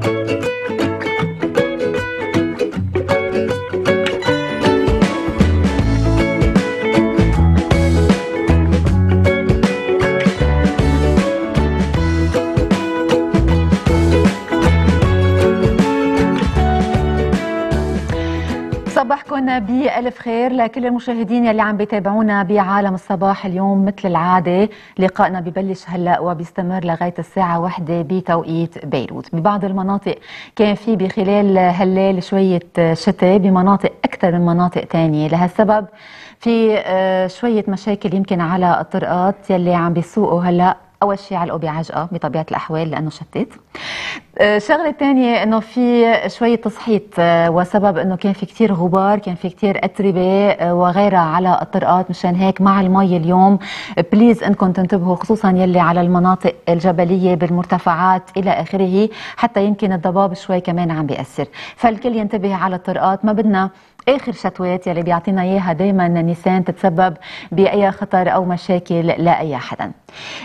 Thank you. ألف خير لكل المشاهدين يلي عم بيتابعونا بعالم الصباح اليوم مثل العادة لقائنا ببلش هلأ وبيستمر لغاية الساعة واحدة بتوقيت بيروت ببعض المناطق كان في بخلال هالليل شوية شتاء بمناطق أكثر من مناطق تانية لهالسبب في آه، شوية مشاكل يمكن على الطرقات يلي عم بيسوقوا هلأ اول شيء علقوا بعجقه آه، بطبيعه الاحوال لانه شتت آه، الشغله الثانيه انه في شويه تصحيط آه، وسبب انه كان في كثير غبار كان في كثير اتربه وغيرها على الطرقات مشان هيك مع المي اليوم بليز انكم تنتبهوا خصوصا يلي على المناطق الجبليه بالمرتفعات الى اخره حتى يمكن الضباب شوي كمان عم بياثر فالكل ينتبه على الطرقات ما بدنا اخر شتوات يلي بيعطينا اياها دائما نيسان تتسبب باي خطر او مشاكل لاي حدا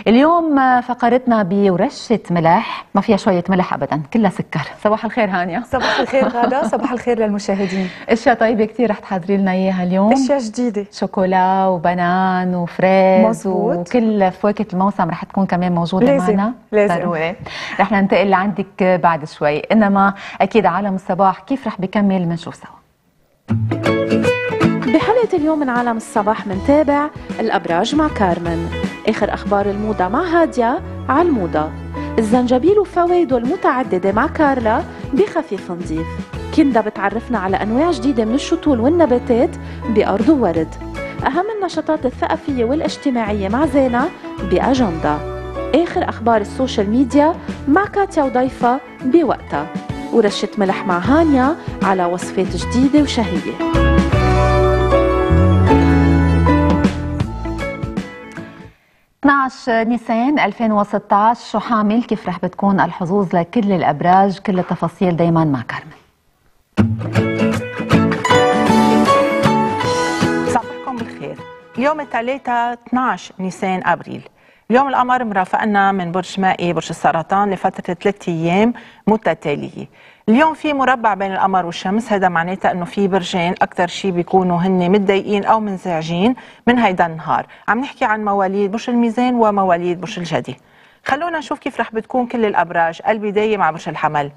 اليوم اليوم فقرتنا بورشة ملح ما فيها شوية ملح أبدا كلها سكر صباح الخير هانيا صباح الخير غادة صباح الخير للمشاهدين اشياء طيبة كثير رح تحضري لنا إياها اليوم اشياء جديدة شوكولا وبنان وفريز مزبوط. وكل فواكه الموسم رح تكون كمان موجودة لازم. معنا لازم ضروري رح ننتقل لعندك بعد شوي إنما أكيد عالم الصباح كيف رح بكمل منشوف سوا بحلقة اليوم من عالم الصباح منتابع الأبراج مع كارمن آخر أخبار الموضة مع هادية على الموضة الزنجبيل وفوائده المتعددة مع كارلا بخفيف نظيف كندا بتعرفنا على أنواع جديدة من الشطول والنباتات بأرض وورد أهم النشاطات الثقافية والاجتماعية مع زينة بأجندا آخر أخبار السوشيال ميديا مع كاتيا وضيفة بوقتها ورشة ملح مع هانيا على وصفات جديدة وشهية 12 نيسان 2016 شو حامل كيف رح بتكون الحظوظ لكل الابراج كل التفاصيل دايما مع كارمن صباحكم بالخير اليوم الثلاثاء 12 نيسان ابريل اليوم القمر مرافقنا من برج مائي برج السرطان لفترة ثلاثة أيام متتالية اليوم في مربع بين القمر والشمس هذا معناتها انه في برجين اكثر شيء بيكونوا هن متضايقين او منزعجين من هيدا النهار عم نحكي عن مواليد برج الميزان ومواليد برج الجدي خلونا نشوف كيف رح بتكون كل الابراج البدايه مع برج الحمل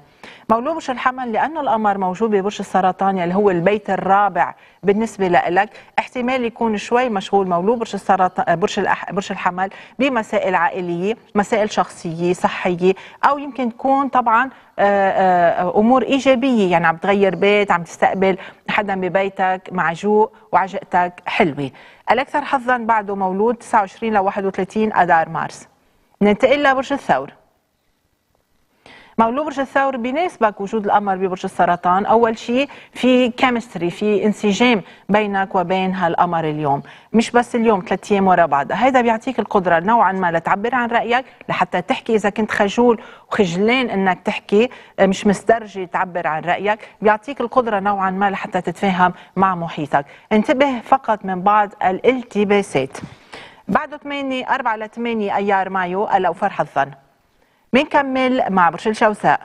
مولود برج الحمل لانه القمر موجود ببرج السرطان اللي هو البيت الرابع بالنسبه لإلك احتمال يكون شوي مشغول مولود برج السرطان برج الأح... برج الحمل بمسائل عائليه مسائل شخصيه صحيه او يمكن تكون طبعا آه، آه، امور ايجابيه يعني عم تغير بيت عم تستقبل حدا ببيتك معجوق وعجقتك حلوه الاكثر حظا بعده مولود 29 ل 31 اذار مارس ننتقل لبرج الثور مولود برج الثور بيناسبك وجود القمر ببرج السرطان اول شيء في كيمستري في انسجام بينك وبين هالقمر اليوم مش بس اليوم ثلاث ايام ورا بعض هذا بيعطيك القدره نوعا ما لتعبر عن رايك لحتى تحكي اذا كنت خجول وخجلان انك تحكي آه، مش مسترجي تعبر عن رايك بيعطيك القدره نوعا ما لحتى تتفاهم مع محيطك انتبه فقط من بعض الالتباسات بعده 8 4 ل 8 ايار مايو الا وفرح الظن بنكمل مع برج الجوزاء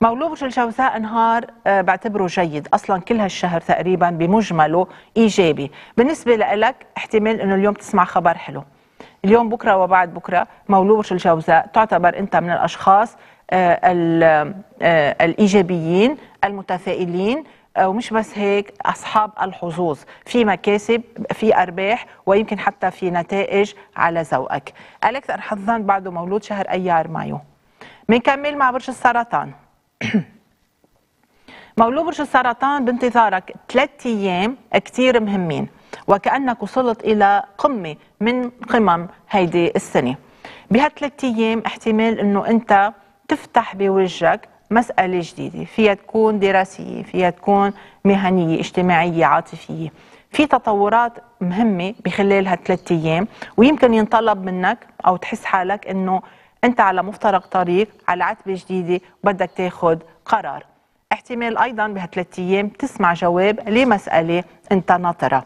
مولود برج الجوزاء نهار آه، بعتبره جيد اصلا كل هالشهر تقريبا بمجمله ايجابي بالنسبه لك احتمال انه اليوم تسمع خبر حلو اليوم بكره وبعد بكره مولود برج الجوزاء تعتبر انت من الاشخاص آه، آه، الايجابيين المتفائلين ومش بس هيك اصحاب الحظوظ في مكاسب في ارباح ويمكن حتى في نتائج على ذوقك الاكثر حظا بعده مولود شهر ايار مايو بنكمل مع برج السرطان مولود برج السرطان بانتظارك ثلاث ايام كثير مهمين وكانك وصلت الى قمه من قمم هيدي السنه بهالثلاث ايام احتمال انه انت تفتح بوجهك مسألة جديدة فيها تكون دراسية فيها تكون مهنية اجتماعية عاطفية في تطورات مهمة بخلال هالثلاث أيام ويمكن ينطلب منك أو تحس حالك أنه أنت على مفترق طريق على عتبة جديدة وبدك تاخد قرار احتمال أيضا بهالثلاث أيام تسمع جواب لمسألة أنت ناطرة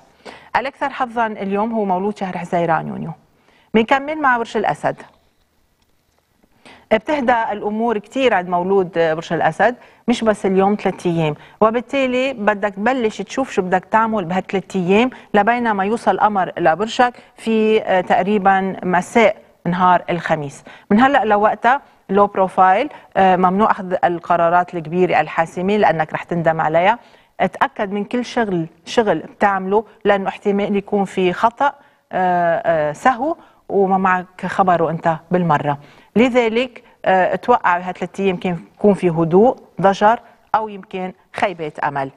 الأكثر حظا اليوم هو مولود شهر حزيران يونيو بنكمل مع برج الأسد بتهدى الامور كثير عند مولود برج الاسد مش بس اليوم ثلاث ايام وبالتالي بدك تبلش تشوف شو بدك تعمل بهالثلاث ايام لبين ما يوصل امر لبرجك في آه، تقريبا مساء نهار الخميس من هلا لوقتها لو بروفايل آه، ممنوع اخذ القرارات الكبيره الحاسمه لانك رح تندم عليها اتاكد من كل شغل شغل بتعمله لانه احتمال يكون في خطا آه، سهو وما معك خبره انت بالمره لذلك آه، توقع هالثلاث ايام يمكن يكون في هدوء ضجر او يمكن خيبات امل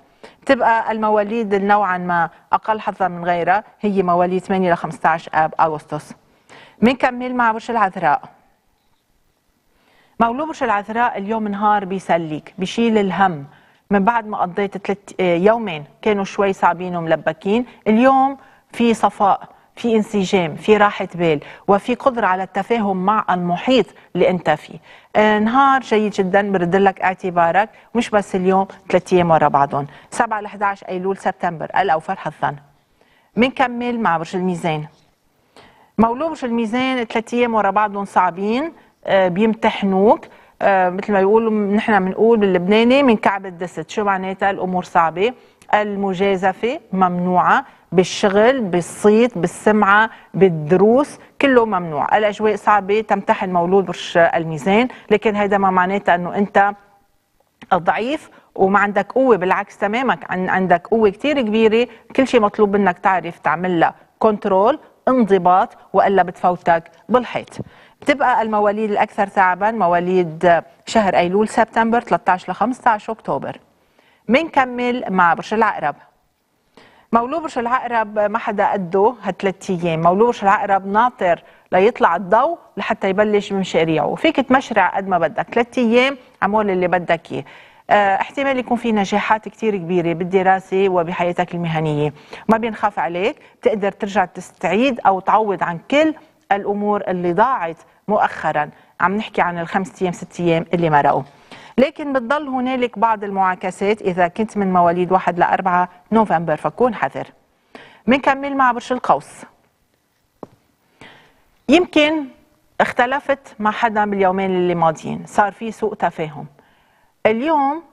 تبقى المواليد نوعا ما اقل حظا من غيرها هي مواليد 8 ل 15 اب اغسطس بنكمل مع برج العذراء مولود برج العذراء اليوم نهار بيسليك بيشيل الهم من بعد ما قضيت ثلاث آه، يومين كانوا شوي صعبين وملبكين اليوم في صفاء في انسجام في راحة بال وفي قدرة على التفاهم مع المحيط اللي أنت فيه آه، نهار جيد جدا برد لك اعتبارك مش بس اليوم ثلاث أيام ورا بعضهم 7 ل 11 أيلول سبتمبر الأوفر حظا الظن منكمل مع برج الميزان مولود برج الميزان ثلاث أيام ورا بعضهم صعبين آه، بيمتحنوك آه، مثل ما يقولوا نحن بنقول باللبناني من كعب الدست شو معناتها الأمور صعبة المجازفة ممنوعة بالشغل بالصيت بالسمعة بالدروس كله ممنوع الأجواء صعبة تمتحن مولود برج الميزان لكن هذا ما معناته أنه أنت ضعيف وما عندك قوة بالعكس تماما عندك قوة كتير كبيرة كل شيء مطلوب منك تعرف تعملها كنترول انضباط والا بتفوتك بالحيط بتبقى المواليد الاكثر تعبا مواليد شهر ايلول سبتمبر 13 ل 15 اكتوبر منكمل مع برج العقرب مولود برج العقرب ما حدا قده هالثلاث ايام، مولود برج العقرب ناطر ليطلع الضوء لحتى يبلش بمشاريعه، فيك تمشرع قد ما بدك، ثلاث ايام عمول اللي بدك اياه. آه، احتمال يكون في نجاحات كثير كبيرة بالدراسة وبحياتك المهنية ما بينخاف عليك بتقدر ترجع تستعيد أو تعوض عن كل الأمور اللي ضاعت مؤخرا عم نحكي عن الخمس أيام ست أيام اللي مرقوا لكن بتضل هنالك بعض المعاكسات إذا كنت من مواليد 1 ل 4 نوفمبر فكون حذر بنكمل مع برج القوس يمكن اختلفت مع حدا باليومين اللي ماضيين صار في سوء تفاهم اليوم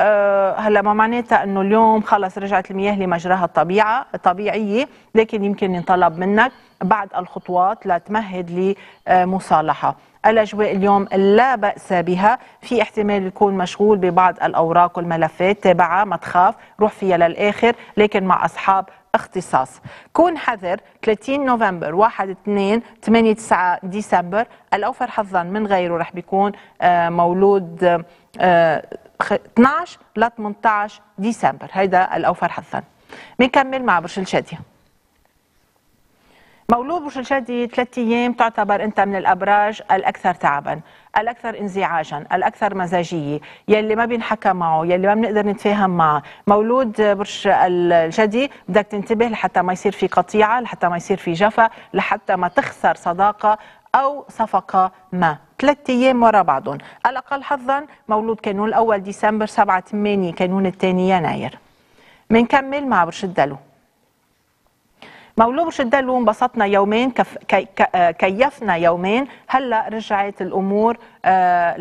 آه، هلا ما معناتها انه اليوم خلص رجعت المياه لمجراها الطبيعه الطبيعيه لكن يمكن ينطلب منك بعض الخطوات لتمهد لمصالحه الاجواء اليوم لا باس بها في احتمال يكون مشغول ببعض الاوراق والملفات تابعه ما تخاف روح فيها للاخر لكن مع اصحاب اختصاص كون حذر 30 نوفمبر 1 2 8 9 ديسمبر الاوفر حظا من غيره رح بيكون آه، مولود آه، 12 ل 18 ديسمبر هيدا الاوفر حظا بنكمل مع برج الشادي مولود برج الجدي ثلاث ايام تعتبر انت من الابراج الاكثر تعبا، الاكثر انزعاجا، الاكثر مزاجيه، يلي ما بينحكى معه، يلي ما بنقدر نتفاهم معه، مولود برج الجدي بدك تنتبه لحتى ما يصير في قطيعه، لحتى ما يصير في جفا، لحتى ما تخسر صداقه أو صفقة ما ثلاثة أيام ورا بعضهم الأقل حظا مولود كانون الأول ديسمبر 7 8 كانون الثاني يناير منكمل مع برج الدلو مولود برج الدلو انبسطنا يومين كف... كي... آه، كيفنا يومين هلا رجعت الامور آه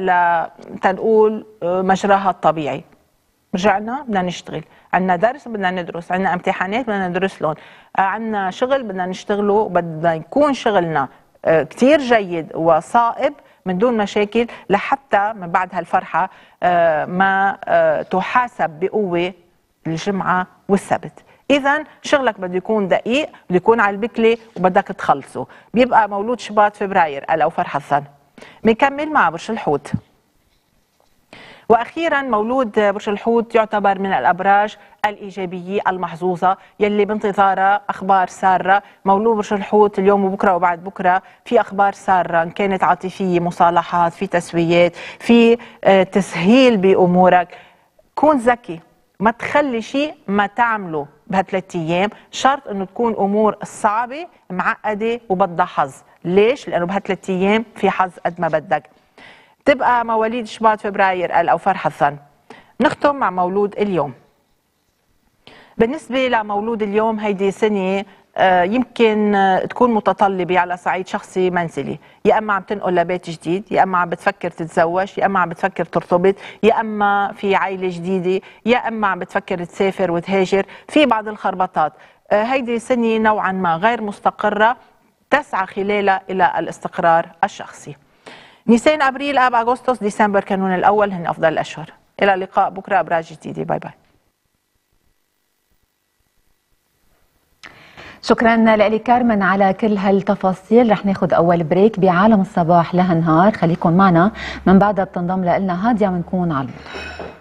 لتنقول آه مجراها الطبيعي رجعنا بدنا نشتغل عندنا درس بدنا ندرس عندنا امتحانات بدنا ندرس لهم آه، عندنا شغل بدنا نشتغله بدنا يكون شغلنا آه، كتير جيد وصائب من دون مشاكل لحتى من بعد هالفرحة آه، ما آه، تحاسب بقوة الجمعة والسبت اذا شغلك بده يكون دقيق بده يكون على البكله وبدك تخلصه بيبقى مولود شباط فبراير ألا فرح الظن بنكمل مع برج الحوت واخيرا مولود برج الحوت يعتبر من الابراج الايجابيه المحظوظه يلي بانتظارها اخبار ساره مولود برج الحوت اليوم وبكره وبعد بكره في اخبار ساره ان كانت عاطفيه مصالحات في تسويات في آه، تسهيل بامورك كون ذكي ما تخلي شيء ما تعمله بهالثلاث ايام شرط انه تكون امور صعبه معقده وبدها حظ ليش لانه بهالثلاث ايام في حظ قد ما بدك تبقى مواليد شباط فبراير قال أو نختم مع مولود اليوم بالنسبة لمولود اليوم هيدي سنة آه، يمكن آه، تكون متطلبة على صعيد شخصي منزلي يا أما عم تنقل لبيت جديد يا أما عم بتفكر تتزوج يا أما عم بتفكر ترتبط يا أما في عائلة جديدة يا أما عم بتفكر تسافر وتهاجر في بعض الخربطات آه، هيدي سنة نوعا ما غير مستقرة تسعى خلالها إلى الاستقرار الشخصي نيسان ابريل اب اغسطس ديسمبر كانون الاول هن افضل الاشهر الى اللقاء بكره ابراج جديده باي باي شكرا لالي كارمن على كل هالتفاصيل رح ناخذ اول بريك بعالم الصباح لهالنهار خليكم معنا من بعدها بتنضم لنا هاديه بنكون على الموضوع